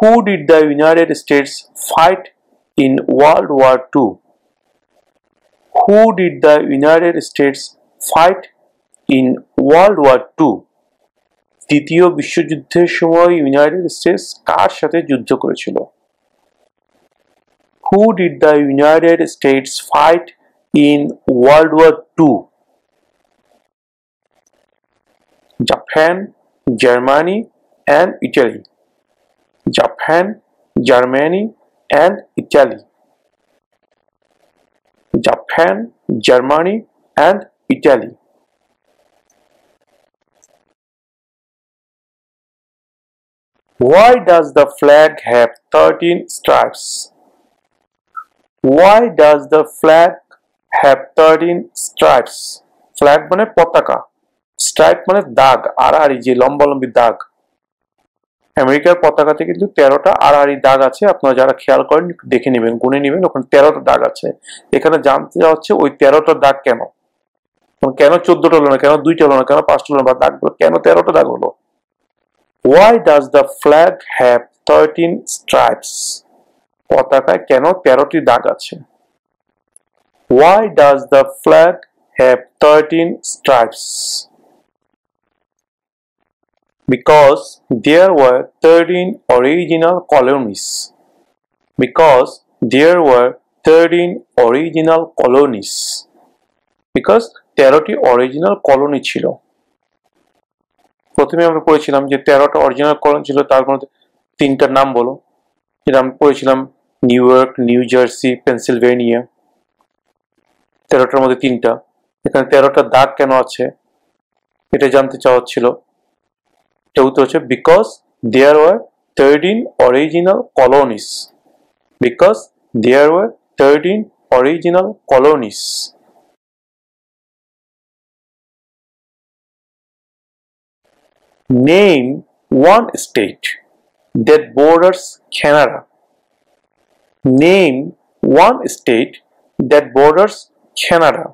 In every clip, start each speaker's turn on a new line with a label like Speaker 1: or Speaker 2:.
Speaker 1: who did the United States fight in World War
Speaker 2: II? Who did the United States fight in World War II? দ্বিতীয় বিশ্বযুদ্ধের সময় United states কার সাথে যুদ্ধ করেছিল who did the United States fight in World War two Japan Germany and Italy Japan, Germany and Italy.
Speaker 1: Japan, Germany and Italy. Why does the flag have 13 stripes?
Speaker 2: Why does the flag have 13 stripes? Flag মানে পতাকা stripe মানে দাগ আড়াআড়ি যে লম্বা লম্বি দাগ আমেরিকার পতাকাতে কিন্তু তেরোটা আড়ি দাগ আছে আপনারা যারা খেয়াল করেন দেখে নেবেন গুনে নেবেন ওখানে তেরোটা দাগ আছে এখানে জানতে চাওয়া হচ্ছে ওই তেরোটা দাগ কেন কেন চোদ্দটা হলো না কেন দুইটা হলো না কেন পাঁচটা হলো না দাগ হলো কেন তেরোটা দাগ হলো why does the flag have thirteen stripes পতাকায় কেন তেরোটি দাগ আছে why does the flag have thirteen stripes because there were 13 original colonies because there were 13 original colonies because 13টি অরিজিনাল কলোনি ছিল প্রথমে আমরা পড়েছিলাম যে 13টা অরিজিনাল কলোনি ছিল তার মধ্যে তিনটার নাম বলো যেটা আমরা পড়েছিলাম New York New Jersey Pennsylvania তেরোটার মধ্যে তিনটা এখানে তেরোটা দাগ কেন আছে এটা জানতে চাওয়া ছিল চৌদ্দ হচ্ছে because there were thirteen original colonies because there were
Speaker 1: thirteen original colonies name one state that borders Canada name one
Speaker 2: state that borders Canada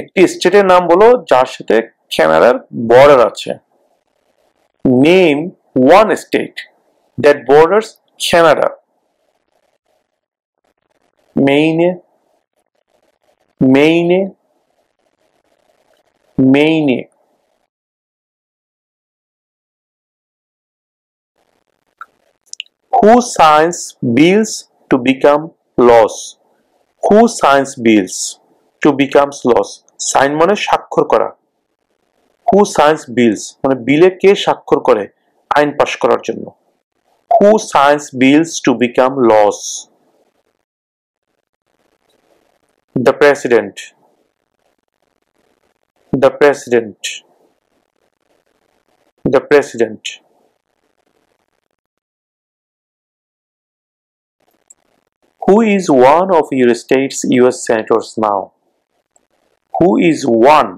Speaker 2: একটি স্টেটের নাম বলো যার সাথে ক্যানাডার বর্ডার আছে name one state that borders Canada
Speaker 1: Maine Maine Maine who signs bills
Speaker 2: to become laws who signs bills to becomes laws sign মানে স্বাক্ষর করা হু সায়েন্স বিলস মানে বিলে কে স্বাক্ষর করে আইন পাশ করার জন্য who signs bills to become laws the president
Speaker 1: the president the president Who is one of your state's US senators now? Who
Speaker 2: is one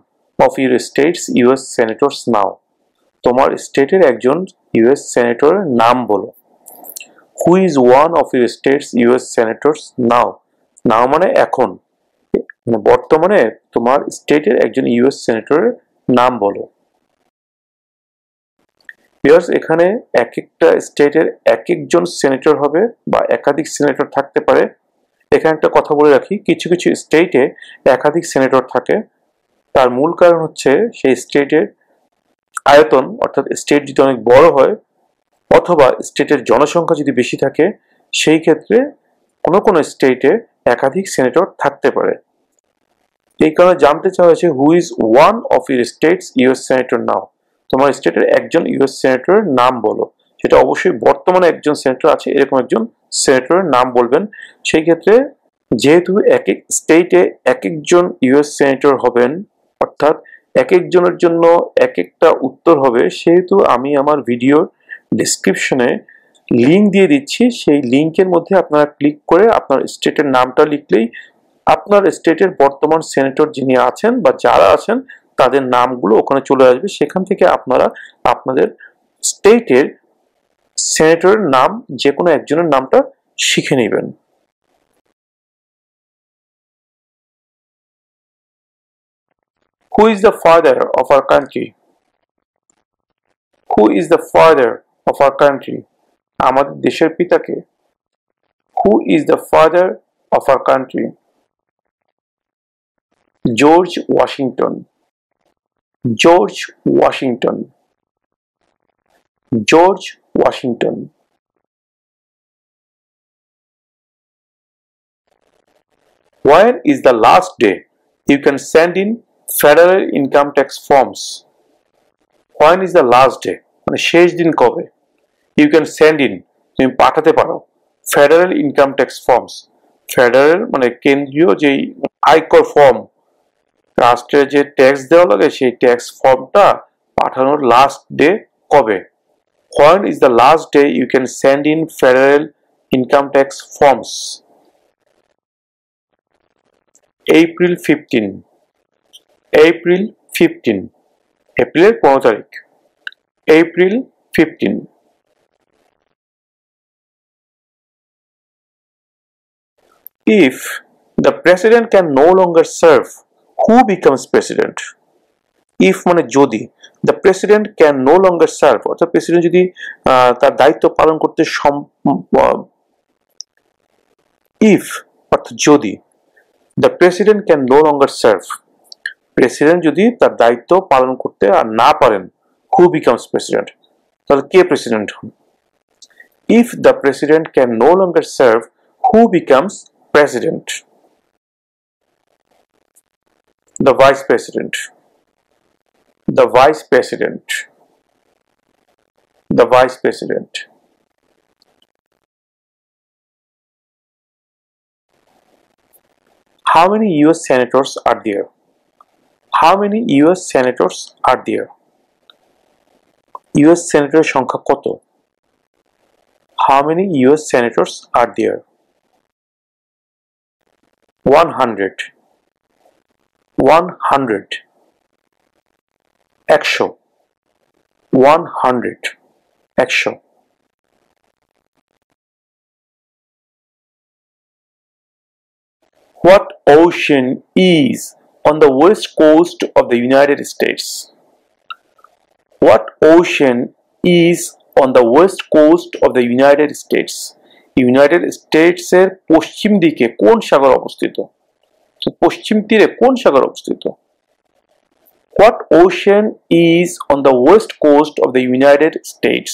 Speaker 2: of your state's US senators now তোমার স্টেটের একজন ইউএস সেনেটরের নাম বলো who is one of your state's US senators now now মানে এখন মানে বর্তমানে তোমার স্টেটের একজন ইউএস সেনেটরের নাম বলো এখানে এক একটা স্টেটের এক একজন সেনেটর হবে বা একাধিক সেনেটর থাকতে পারে এখানে একটা কথা বলে রাখি কিছু কিছু স্টেটে একাধিক সেনেটর থাকে তার মূল কারণ হচ্ছে সেই স্টেটের আয়তন অর্থাৎ স্টেট যদি অনেক বড় হয় অথবা স্টেটের জনসংখ্যা যদি বেশি থাকে সেই ক্ষেত্রে কোনো কোনো স্টেটে একাধিক সেনেটর থাকতে পারে এই কারণে জানতে চাওয়া হয়েছে who is one of your state's US senator now তোমার স্টেটের একজন ইউএস সেনেটরের নাম বলো সেটা অবশ্যই বর্তমানে একজন সেনেটর আছে এরকম একজন সেনেটরের নাম বলবেন সেই ক্ষেত্রে যেহেতু এক এক স্টেটে এক একজন ইউএস সেনেটর হবেন অর্থাৎ এক একজনের জন্য এক একটা উত্তর হবে সেহেতু আমি আমার ভিডিওর ডিসক্রিপশনে লিঙ্ক দিয়ে দিচ্ছি সেই লিঙ্কের মধ্যে আপনারা ক্লিক করে আপনার স্টেটের নামটা লিখলেই আপনার স্টেটের বর্তমান সেনেটর যিনি আছেন বা যারা আছেন তাদের নামগুলো ওখানে চলে আসবে সেখান থেকে আপনারা আপনাদের
Speaker 1: স্টেটের সেনেটরের নাম যে কোনো একজনের নামটা শিখে নেবেন Who is the father of our country? Who is
Speaker 2: the father of our country? আমাদের দেশের পিতাকে Who is the father of our country? George
Speaker 1: Washington. George Washington. George Washington. Where is the last day? You can send in
Speaker 2: federal income tax forms when is the last day মানে শেষ দিন কবে you can send in তুমি পাঠাতে পারো federal income tax forms federal মানে কেন্দ্রীয় যেই আয়কর ফর্ম রাষ্ট্রের যে ট্যাক্স দেওয়া লাগে সেই ট্যাক্স ফর্মটা পাঠানোর লাস্ট ডে কবে when is the last day you can send in federal income tax forms April fifteen
Speaker 1: April fifteen এপ্রিলের পনেরো তারিখ April fifteen If the president can no longer serve, who becomes
Speaker 2: president if মানে যদি the president can no longer serve অর্থাৎ president যদি তার দায়িত্ব পালন করতে ইফ অর্থাৎ যদি the president can no longer serve president যদি তার দায়িত্ব পালন করতে আর না পারেন হু বিকামস প্রেসিডেন্ট তাহলে কে প্রেসিডেন্ট হন if the president can no longer serve who becomes president the vice
Speaker 1: president the vice president the vice president how many us senators are there
Speaker 2: how many US senators are there US senator সংখ্যা কত how many US senators are there one hundred 100 100
Speaker 1: একশো hundred একশো What ocean is on the west
Speaker 2: coast of the United States? What ocean is on the west coast of the United States? United States United স্টেটসের পশ্চিম দিকে কোন সাগর অবস্থিত পশ্চিম তীরে কোন সাগর অবস্থিত What ocean is on the west coast of the United
Speaker 1: States?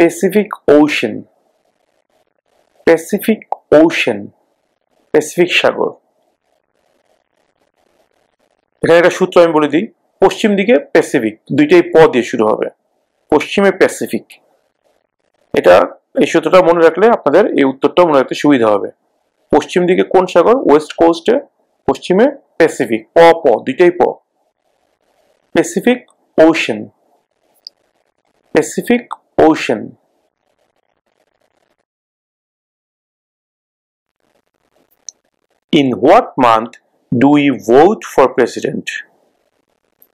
Speaker 1: Pacific Ocean Pacific Ocean Pacific সাগর
Speaker 2: এখানে একটা সূত্র আমি বলে দিই পশ্চিম দিকে প্যাসিফিক দুইটাই প দিয়ে শুরু হবে পশ্চিমে প্যাসিফিক এটা এই সূত্রটা মনে রাখলে আপনাদের এই উত্তরটা মনে রাখতে সুবিধা হবে পশ্চিম দিকে কোন সাগর ওয়েস্ট কোস্টে পশ্চিমে প্যাসিফিক প প দুইটাই প Pacific
Speaker 1: Ocean Pacific Ocean In what month do we vote for president?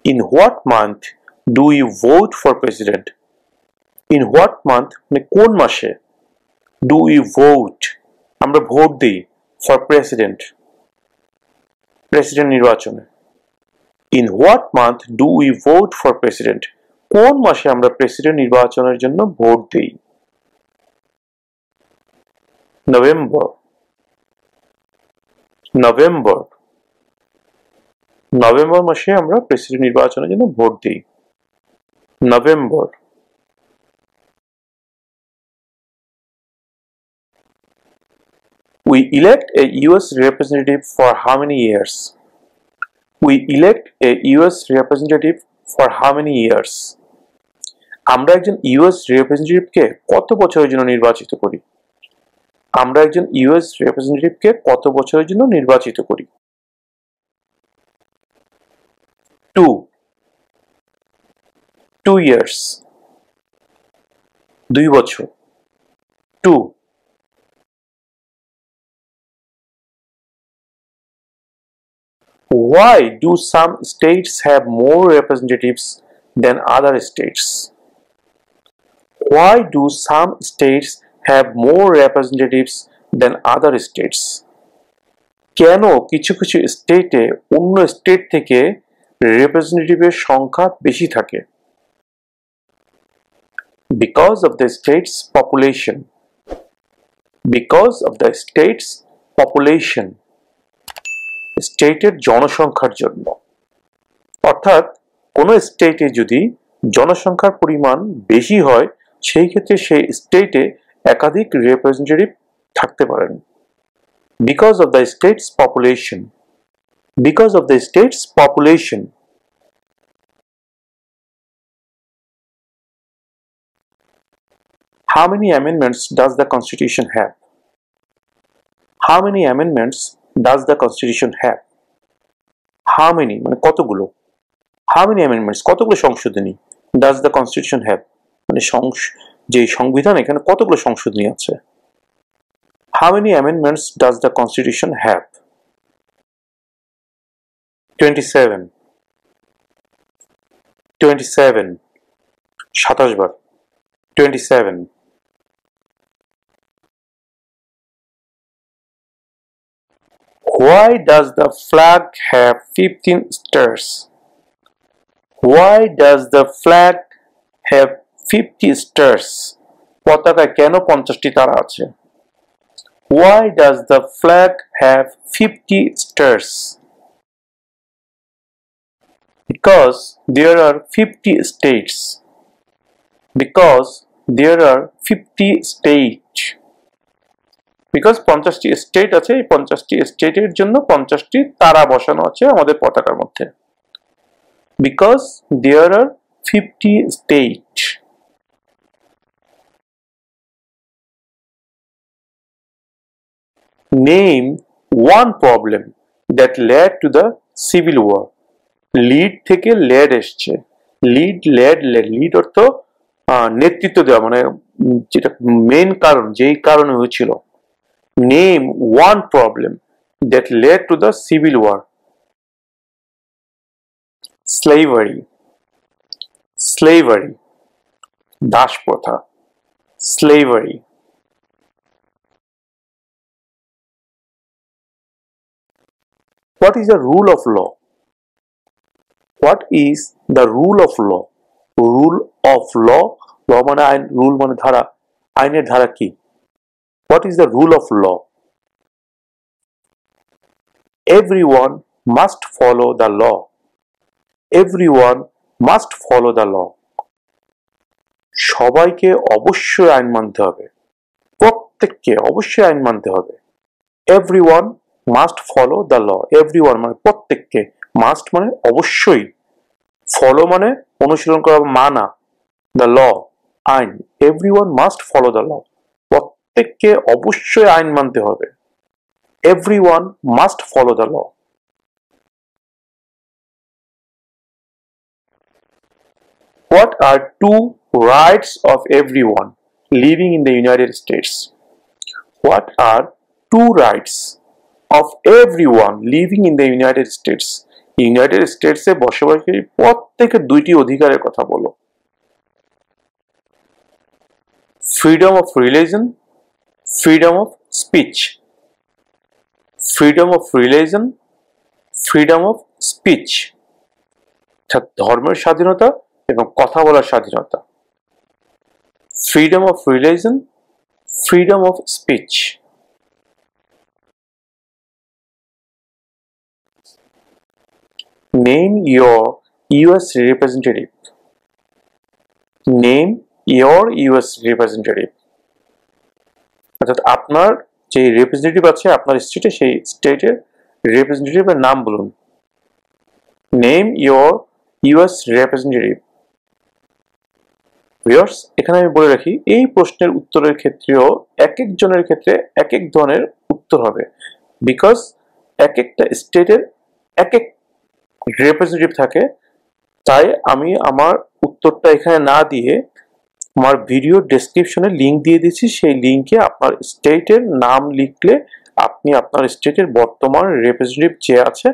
Speaker 1: In what month
Speaker 2: do we vote for president? In what month মানে কোন মাসে do we vote আমরা ভোট দিই for president প্রেসিডেন্ট নির্বাচনে in what month do we vote for president কোন মাসে আমরা president নির্বাচনের জন্য ভোট দিই November নভেম্বর
Speaker 1: নভেম্বর মাসে আমরা প্রেসিডেন্ট নির্বাচনের জন্য ভোট দিই November We elect a US representative for how
Speaker 2: many years? We elect a US representative for how many years? আমরা একজন ইউএস রিপ্রেজেন্টেটিভকে কত বছরের জন্য নির্বাচিত করি আমরা একজন ইউএস কে কত বছরের জন্য নির্বাচিত করি
Speaker 1: টু টু ইয়ার্স দুই বছর two Why do some states have more representatives
Speaker 2: than other states? Why do some states have more representatives than other states কেন কিছু কিছু স্টেটে অন্য স্টেট থেকে রিপ্রেজেন্টেটিভের সংখ্যা বেশি থাকে because of the state's population because of the state's population স্টেটের জনসংখ্যার জন্য অর্থাৎ কোনো স্টেটে যদি জনসংখ্যার পরিমাণ বেশি হয় সেই ক্ষেত্রে সেই স্টেটে একাধিক রিপ্রেজেন্টেটিভ থাকতে পারেন because of the state's population
Speaker 1: because of the state's population How many amendments does the constitution have? How many amendments does the constitution
Speaker 2: have? How many মানে কতগুলো? How many amendments কতগুলো সংশোধনী does the constitution have? মানে যে সংবিধান এখানে কতগুলো সংশোধনী আছে how many amendments does the constitution have
Speaker 1: twenty seven twenty seven সাতাশ বার twenty seven Why does the flag have 15 stars? Why does
Speaker 2: the flag have fifty stars পতাকায় কেন পঞ্চাশটি তারা আছে why does the flag have fifty stars because there are fifty states because there are fifty states because পঞ্চাশটি state আছে এই পঞ্চাশটি স্টেটের জন্য পঞ্চাশটি তারা বসানো আছে আমাদের পতাকার মধ্যে because there are
Speaker 1: fifty state name one problem that led to the civil war lead থেকে লেড এসছে লিড
Speaker 2: লেড লেড লিড অর্থ নেতৃত্ব দেওয়া মানে যেটা মেন কারণ যেই কারণে হয়েছিল name one problem that led to the
Speaker 1: civil war slavery slavery দাস প্রথা slavery What is the rule of law? What is the rule of law?
Speaker 2: Rule of law, law মানে আইন, rule মানে ধারা, আইনের ধারা কি? What is the rule of law? Everyone must follow the law. Everyone must follow the law. সবাইকে অবশ্যই আইন মানতে হবে প্রত্যেককে অবশ্যই আইন মানতে হবে everyone must follow the law everyone মানে প্রত্যেককে মাস্ট মানে অবশ্যই ফলো মানে অনুশীলন করা মানা দ্য ল আইন everyone must follow the law
Speaker 1: প্রত্যেককে অবশ্যই আইন মানতে হবে everyone must follow the law are two rights of everyone living in the United States
Speaker 2: what are two rights of everyone living in the United States United স্টেটসে বসবাসকারী প্রত্যেকের দুইটি অধিকারের কথা বলো freedom of religion freedom of speech freedom of religion freedom of speech অর্থাৎ ধর্মের স্বাধীনতা এবং
Speaker 1: কথা বলার স্বাধীনতা freedom of religion freedom of speech name your US representative.
Speaker 2: Name your US representative. অর্থাৎ আপনার যে রিপ্রেজেন্টেটিভ আছে আপনার স্টেটে সেই স্টেটের রিপ্রেজেন্টেটিভের নাম বলুন name your US representative viewers এখানে আমি বলে রাখি এই প্রশ্নের উত্তরের ক্ষেত্রেও এক একজনের ক্ষেত্রে এক এক ধরনের উত্তর হবে বিকজ এক একটা স্টেটের এক এক রিপ্রেজেন্টেটিভ থাকে তাই আমি আমার উত্তরটা এখানে না দিয়ে আমার ভিডিও ডেসক্রিপশনে লিঙ্ক দিয়ে দিচ্ছি সেই লিঙ্কে আপনার স্টেটের নাম লিখলে আপনি আপনার স্টেটের বর্তমান রিপ্রেজেন্টেটিভ যে
Speaker 1: আছে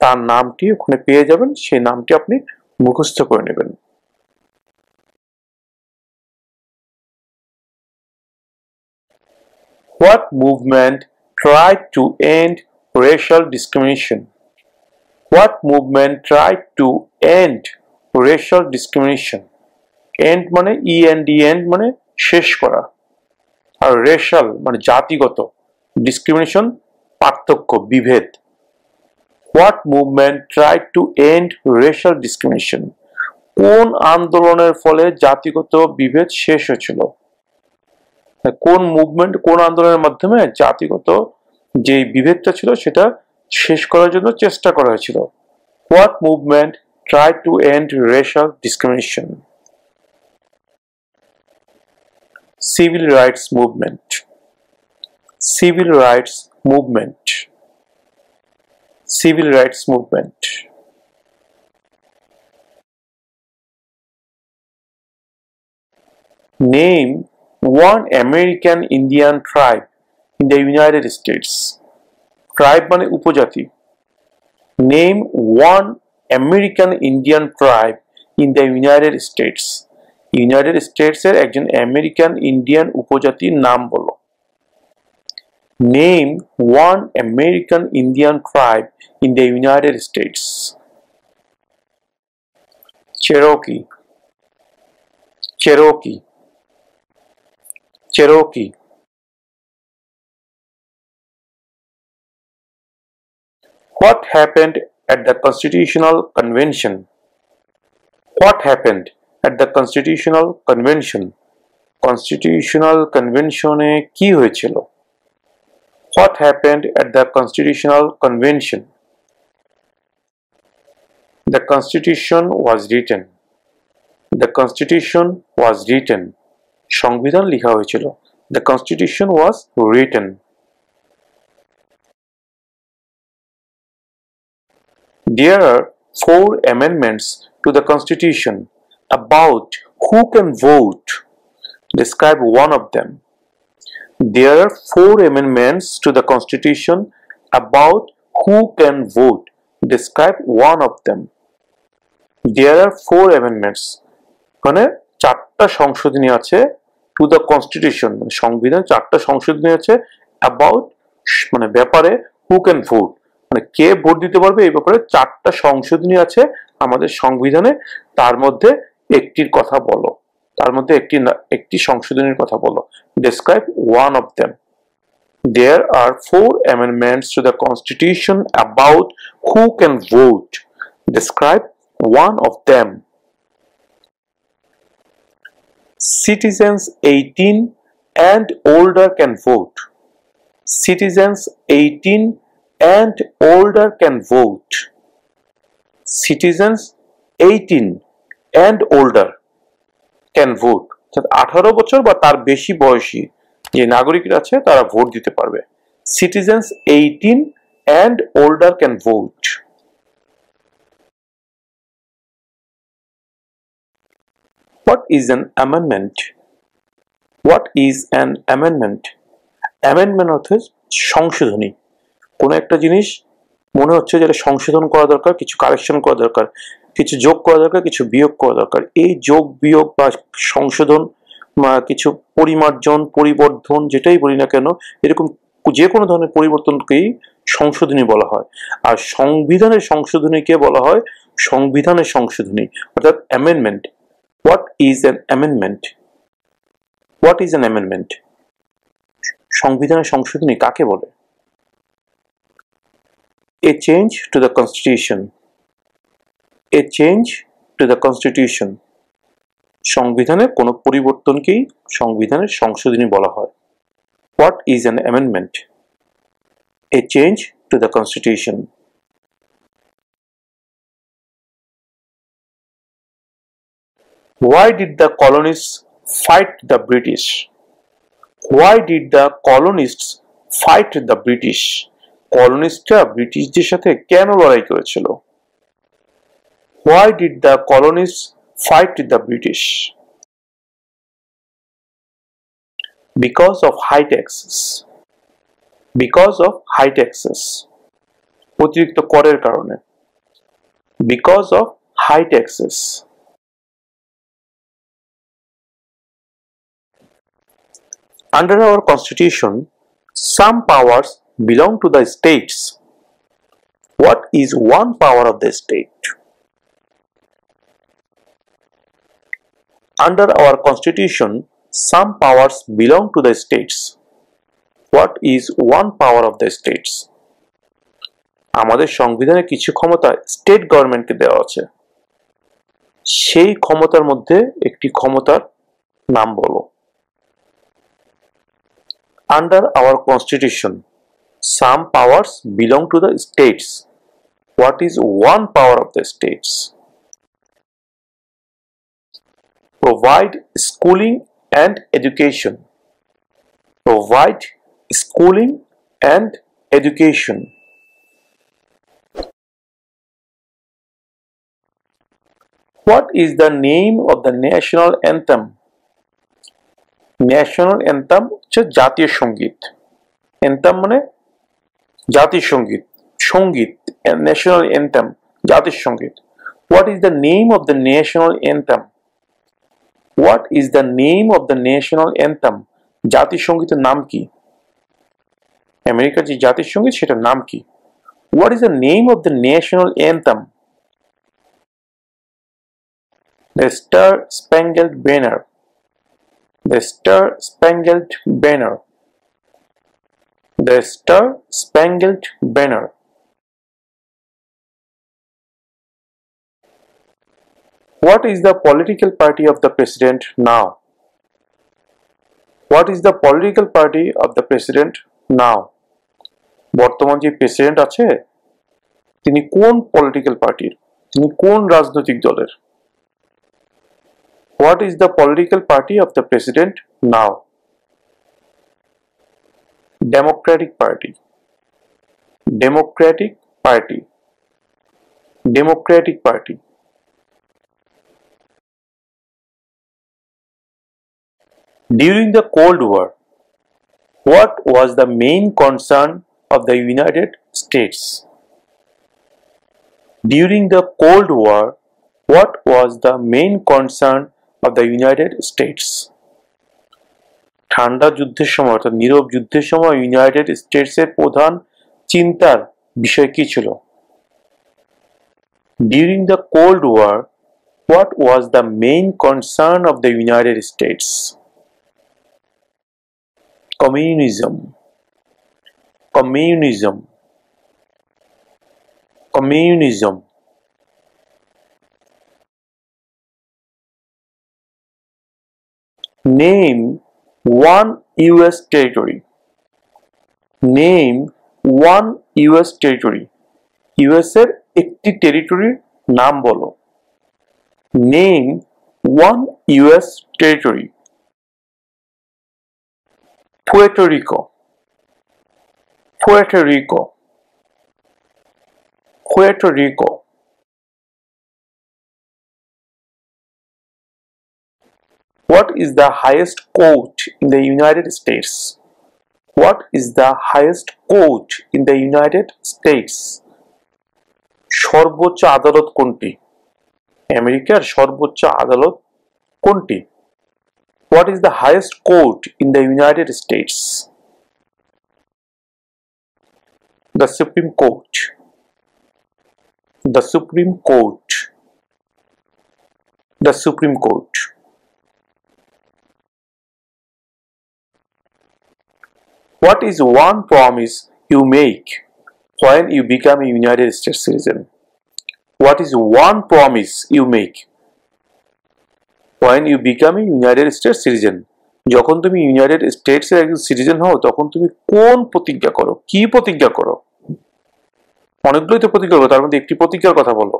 Speaker 1: তার নামটি ওখানে পেয়ে যাবেন সেই নামটি আপনি মুখস্থ করে নেবেন what movement tried to end racial discrimination
Speaker 2: what movement tried to end racial discrimination end মানে ই e এন্ড মানে শেষ করা আর রেশাল মানে জাতিগত ডিসক্রিমিনেশন পার্থক্য বিভেদ What movement tried to end racial discrimination কোন আন্দোলনের ফলে জাতিগত বিভেদ শেষ হয়েছিল কোন মুভমেন্ট কোন আন্দোলনের মাধ্যমে জাতিগত যে বিভেদটা ছিল সেটা শেষ করার জন্য চেষ্টা করা হয়েছিল what movement tried to end racial discrimination civil rights movement civil rights movement
Speaker 1: civil rights movement name one American
Speaker 2: Indian tribe in the United States tribe মানে উপজাতি name one American Indian tribe in the United States United স্টেটসের একজন American Indian উপজাতির নাম বলো name one American Indian tribe in the United States Cherokee
Speaker 1: Cherokee Cherokee what happened at the constitutional convention what happened
Speaker 2: at the constitutional convention constitutional convention e ki hoychilo what happened at the constitutional convention the constitution was written the constitution was written সংবিধান লিখা হয়েছিল the constitution
Speaker 1: was written There are four amendments to the Constitution
Speaker 2: about who can vote. Describe one of them. There are four amendments to the Constitution about who can vote. Describe one of them. There are four amendments. মানে চারটা সংশোধনী আছে to the constitution মানে সংবিধান চারটা সংশোধনী আছে about মানে ব্যাপারে হু ক্যান ভোট মানে কে ভোট দিতে পারবে এই ব্যাপারে চারটা সংশোধনী আছে আমাদের সংবিধানে তার মধ্যে একটির কথা বলো তার মধ্যে একটি একটি সংশোধনীর কথা বলো describe one of them there are four amendments to the constitution about who can vote describe one of them citizens 18 and older can vote citizens 18 and older can vote. Citizens 18 and older can vote. অর্থাৎ আঠারো বছর বা তার বেশি বয়সী যে
Speaker 1: নাগরিকরা আছে তারা ভোট দিতে পারবে citizens eighteen and older can vote What is an amendment? What is an amendment?
Speaker 2: Amendment অর্থ সংশোধনী কোনো একটা জিনিস মনে হচ্ছে যেটা সংশোধন করা দরকার কিছু কারেকশন করা দরকার কিছু যোগ করা দরকার কিছু বিয়োগ করা দরকার এই যোগ বিয়োগ বা সংশোধন বা কিছু পরিমার্জন পরিবর্ধন যেটাই বলি না কেন এরকম যে কোনো ধরনের পরিবর্তনকেই সংশোধনী বলা হয় আর সংবিধানের সংশোধনীকে বলা হয় সংবিধানের সংশোধনী অর্থাৎ amendment what is an amendment what is an amendment সংবিধানের সংশোধনী কাকে বলে A change to the constitution. A change to the constitution. সংবিধানের কোন পরিবর্তনকেই সংবিধানের সংশোধনী বলা হয়
Speaker 1: what is an amendment a change to the constitution why did the colonists fight the British? Why did
Speaker 2: the colonists fight the British? কলোনিস্টরা ব্রিটিশদের সাথে কেন লড়াই করেছিল why did the colonist fight
Speaker 1: the British because of high taxes because of high taxes অতিরিক্ত করের কারণে because of high taxes under our constitution some powers belong to the states,
Speaker 2: what is one power of the state? Under our constitution, some powers belong to the states. What is one power of the states? আমাদের সংবিধানে কিছু ক্ষমতা state গভর্নমেন্টকে দেওয়া আছে সেই ক্ষমতার মধ্যে একটি ক্ষমতার নাম বলো under our constitution some powers belong to the states. What is one power of the states? Provide schooling and education. Provide
Speaker 1: schooling and education. What is the name of the national anthem? National anthem হচ্ছে জাতীয়
Speaker 2: সঙ্গীত anthem জাতীয় সঙ্গীত সঙ্গীত national anthem জাতীয় সঙ্গীত what is the name of the national anthem what is the name of the national anthem জাতীয় সঙ্গীতের নাম কি আমেরিকার যে জাতীয় সঙ্গীত সেটার নাম কি what is the name of the national anthem the Star Spangled Banner the Star Spangled Banner
Speaker 1: The Star Spangled Banner What is the political party of the president now? What is the political party
Speaker 2: of the president now? বর্তমান যে president আছে তিনি কোন political পার্টির তিনি কোন রাজনৈতিক দলের what is the political party of the president now democratic party democratic party
Speaker 1: democratic party during the cold war what was the main concern of the united states
Speaker 2: during the cold war what was the main concern of the united states ঠান্ডা যুদ্ধের সময় অর্থাৎ নীরব যুদ্ধের সময় United স্টেটসের প্রধান চিন্তার বিষয় কি ছিল during the Cold War what was the main concern of the United States
Speaker 1: communism communism communism name one US territory
Speaker 2: name one US territory US এর একটি টেরিটরির নাম বলো name
Speaker 1: one US territory Puerto Rico Puerto Rico Puerto Rico What is the highest court in the United States?
Speaker 2: What is the highest court in the United States? সর্বোচ্চ আদালত কোনটি আমেরিকার সর্বোচ্চ আদালত কোনটি What is the highest court in the United States? The Supreme Court.
Speaker 1: The Supreme Court. The Supreme Court. What is one promise you make when you become a United
Speaker 2: States citizen? What is one promise you make when you become a United States citizen? যখন তুমি United স্টেটসের একজন citizen হও তখন তুমি কোন প্রতিজ্ঞা করো কি প্রতিজ্ঞা করো অনেকগুলোই তো প্রতিজ্ঞা করো তার মধ্যে একটি প্রতিজ্ঞার কথা বলো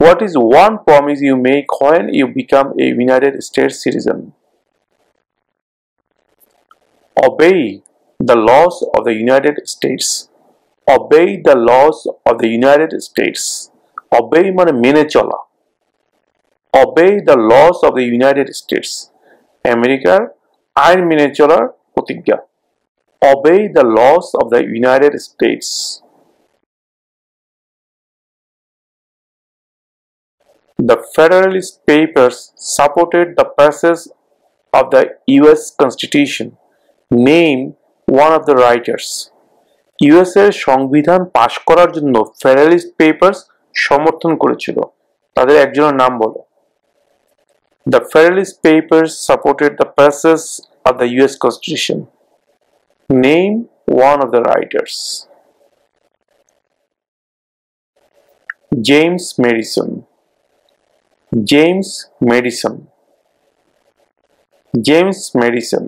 Speaker 2: what is one promise you make when you become a United States citizen obey the laws of the United States. Obey the laws of the United States. Obey মানে মেনে obey the laws of the United States. America. আইন মেনে চলার
Speaker 1: obey the laws of the United States. The Federalist Papers supported the passage of the US Constitution, named
Speaker 2: one of the writers. USA সংবিধান পাশ করার জন্য federalist papers সমর্থন করেছিল তাদের একজনের নাম বলো the Federalist Papers supported the passes of the US Constitution name one of the writers James Madison James Madison
Speaker 1: James Madison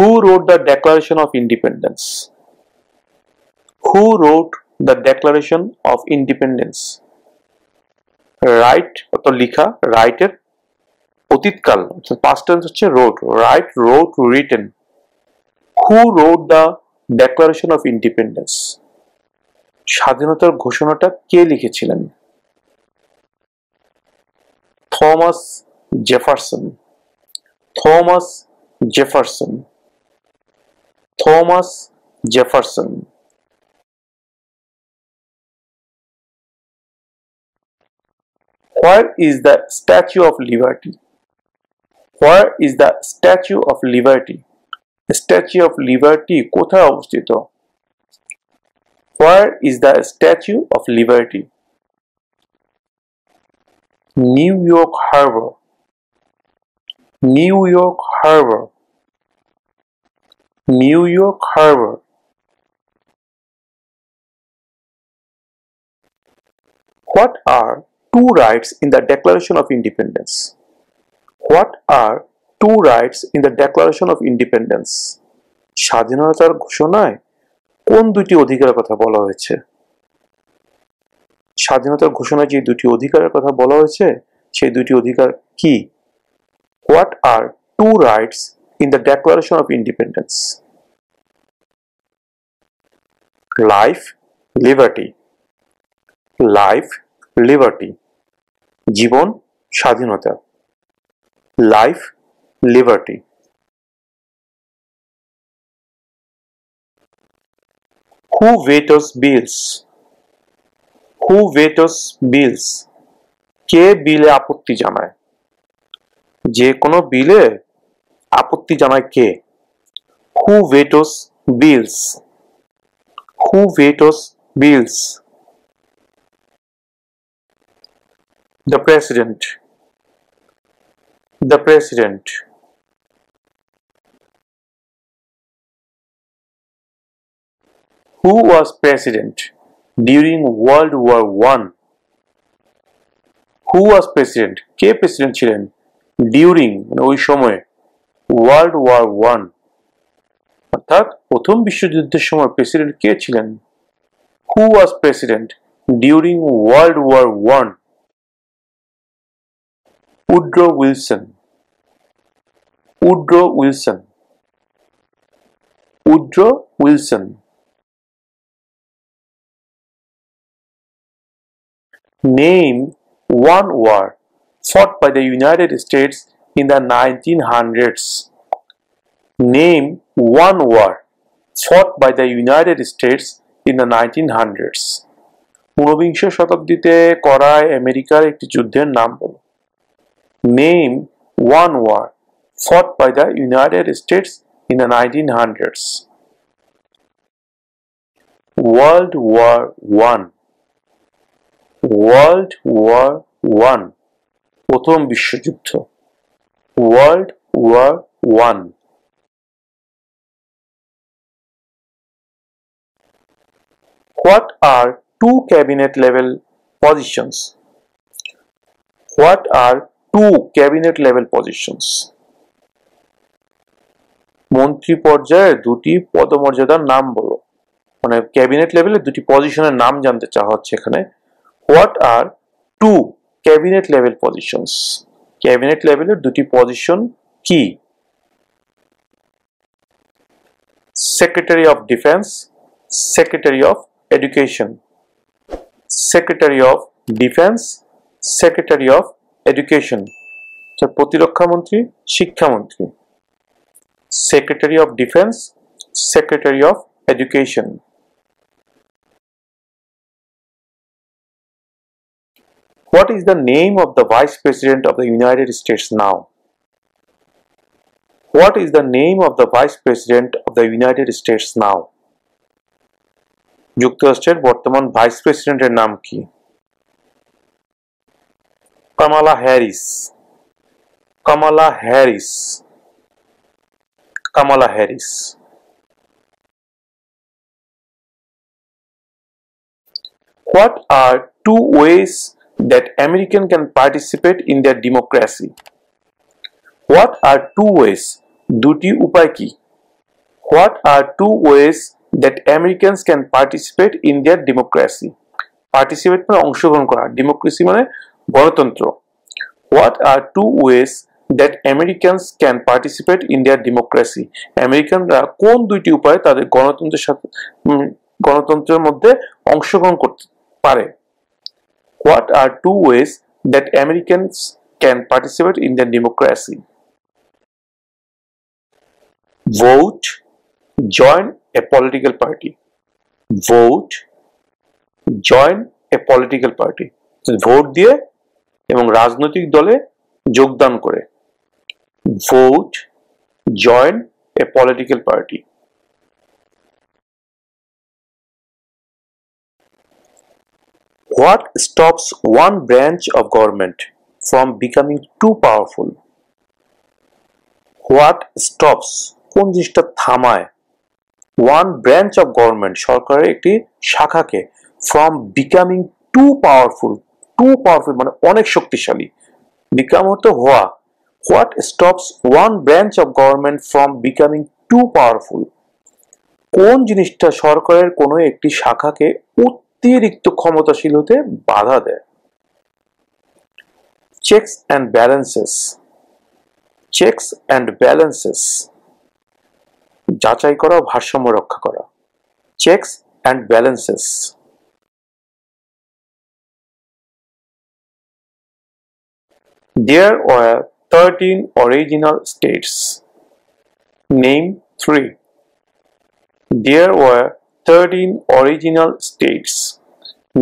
Speaker 1: Who wrote the Declaration of Independence? Who wrote the Declaration of
Speaker 2: Independence? Write অর্থাৎ লিখা রাইটের অতীতকাল past tense হচ্ছে wrote write wrote written who wrote the Declaration of Independence স্বাধীনতার ঘোষণাটা কে লিখেছিলেন Thomas
Speaker 1: Jefferson Thomas Jefferson Thomas Jefferson. Where is the Statue of Liberty? Where is the Statue of Liberty? Statue of
Speaker 2: Liberty kotha obosthito? Where is the Statue of
Speaker 1: Liberty? New York Harbor. New York Harbor. New York Harbor. What are two rights in the Declaration of Independence?
Speaker 2: What are two rights in the Declaration of Independence? স্বাধীনতার ঘোষণায় কোন দুটি অধিকারের কথা বলা হয়েছে স্বাধীনতার ঘোষণায় যে দুটি অধিকারের কথা বলা হয়েছে সেই দুটি অধিকার কি what are two rights in the Declaration of Independence. Life, liberty.
Speaker 1: Life, liberty. Jibon, স্বাধীনতা Life, liberty. Who vetoes bills?
Speaker 2: Who vetoes bills? K bile আপত্তি jamai. Je kono bile আপত্তি জানায় কে who vetoes bills who vetoes bills
Speaker 1: the president the president Who was president during World
Speaker 2: War One? Who was president? K president during you know, World War One অর্থাৎ প্রথম বিশ্বযুদ্ধের সময় president কে ছিলেন who was president
Speaker 1: during World War One Woodrow Wilson Woodrow Wilson Woodrow Wilson name one war fought by the United States
Speaker 2: in the 1900s. Name one war fought by the United States in the 1900s. ঊনবিংশ শতাব্দীতে করা আমেরিকার একটি যুদ্ধের নাম বল name one war fought by the United States in the nineteen hundreds World War One World War One প্রথম বিশ্বযুদ্ধ
Speaker 1: World War One What are two cabinet
Speaker 2: level positions? What are two cabinet level positions? মন্ত্রী পর্যায়ে দুটি পদমর্যাদার নাম বলো মানে cabinet লেভেলে দুটি পজিশনের নাম জানতে চাওয়া হচ্ছে এখানে what are two cabinet level positions cabinet level position की secretary of defence secretary of education secretary of defence secretary of education प्रतरक्षा मंत्री शिक्षामंत्री secretary of defence
Speaker 1: secretary of education What is the name of the Vice President of the United States
Speaker 2: now? What is the name of the Vice President of the United States now? যুক্তরাষ্ট্রের বর্তমান vice প্রেসিডেন্টের নাম কি Kamala Harris
Speaker 1: Kamala Harris Kamala Harris What are two ways that American can participate in their democracy.
Speaker 2: What are two ways? দুটি উপায় কি? What are two ways that Americans can participate in their democracy? Participate মানে অংশগ্রহণ করা democracy মানে গণতন্ত্র what are two ways that Americans can participate in their democracy আমেরিকানরা কোন দুইটি উপায়ে তাদের গণতন্ত্রের সাথে গণতন্ত্রের মধ্যে অংশগ্রহণ করতে পারে What are two ways that Americans can participate in the
Speaker 1: democracy? Vote, join a political party. Vote, join a
Speaker 2: political party. Vote diye এবং রাজনৈতিক dole jogdan kore.
Speaker 1: Vote, join a political party. What stops one branch of government from becoming too powerful?
Speaker 2: What stops কোন জিনিসটা থামায় one branch of government সরকারের একটি শাখাকে from becoming too powerful too powerful মানে অনেক শক্তিশালী বিকাম হতে হওয়া what stops one branch of government from becoming too powerful কোন জিনিসটা সরকারের কোনো একটি শাখাকে উচ্চ অতিরিক্ত ক্ষমতাশীল হতে বাধা দেয় checks and balances checks and balances যাচাই করা ভারসাম্য
Speaker 1: রক্ষা করা checks and balances There were 13 original states. Name 3.
Speaker 2: There were 13 original states.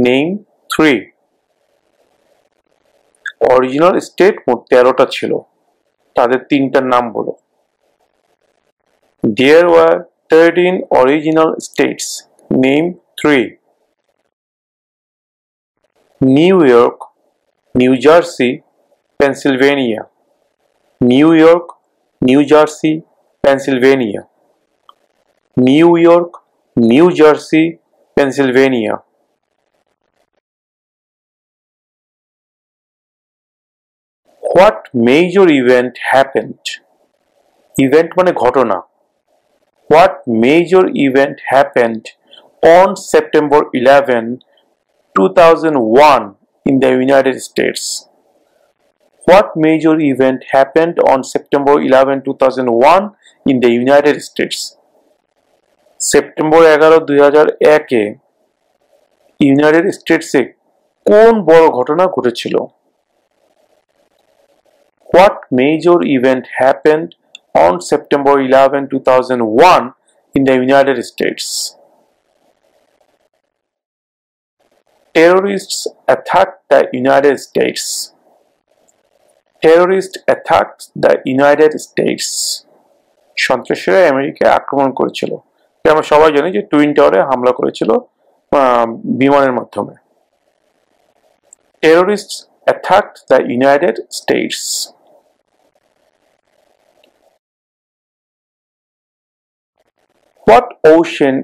Speaker 2: Name 3. Original state মোট তেরোটা ছিল তাদের তিনটার নাম বলো there were thirteen original states name three New York New Jersey Pennsylvania New York New Jersey Pennsylvania
Speaker 1: New York New Jersey, Pennsylvania. What major event happened? Event মানে ঘটনা. What
Speaker 2: major event happened on September 11, 2001 in the United States? What major event happened on September 11, 2001 in the United States? সেপ্টেম্বর এগারো দুই হাজার United স্টেটসে কোন বড় ঘটনা ঘটেছিল what major event happened on September eleven two thousand one in the United States terrorists attack the United States Terrorists attacked the United States. সন্ত্রাসীরা আমেরিকায় আক্রমণ করেছিল আমরা সবাই জানি যে টুইন টাওয়ারে হামলা করেছিল বিমানের মাধ্যমে
Speaker 1: terrorist attack the United States What ocean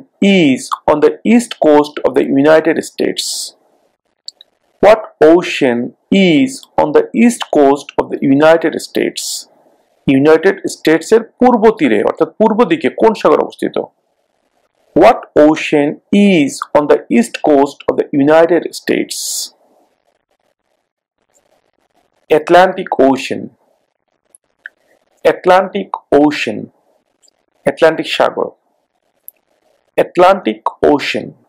Speaker 1: is on the east coast of the United States?
Speaker 2: What ocean is on the east coast of the United States? United স্টেটসের পূর্ব তীরে অর্থাৎ পূর্ব দিকে কোন সাগর অবস্থিত What ocean is on the east coast of the United States? Atlantic Ocean
Speaker 1: Atlantic Ocean Atlantic Ocean. Atlantic Ocean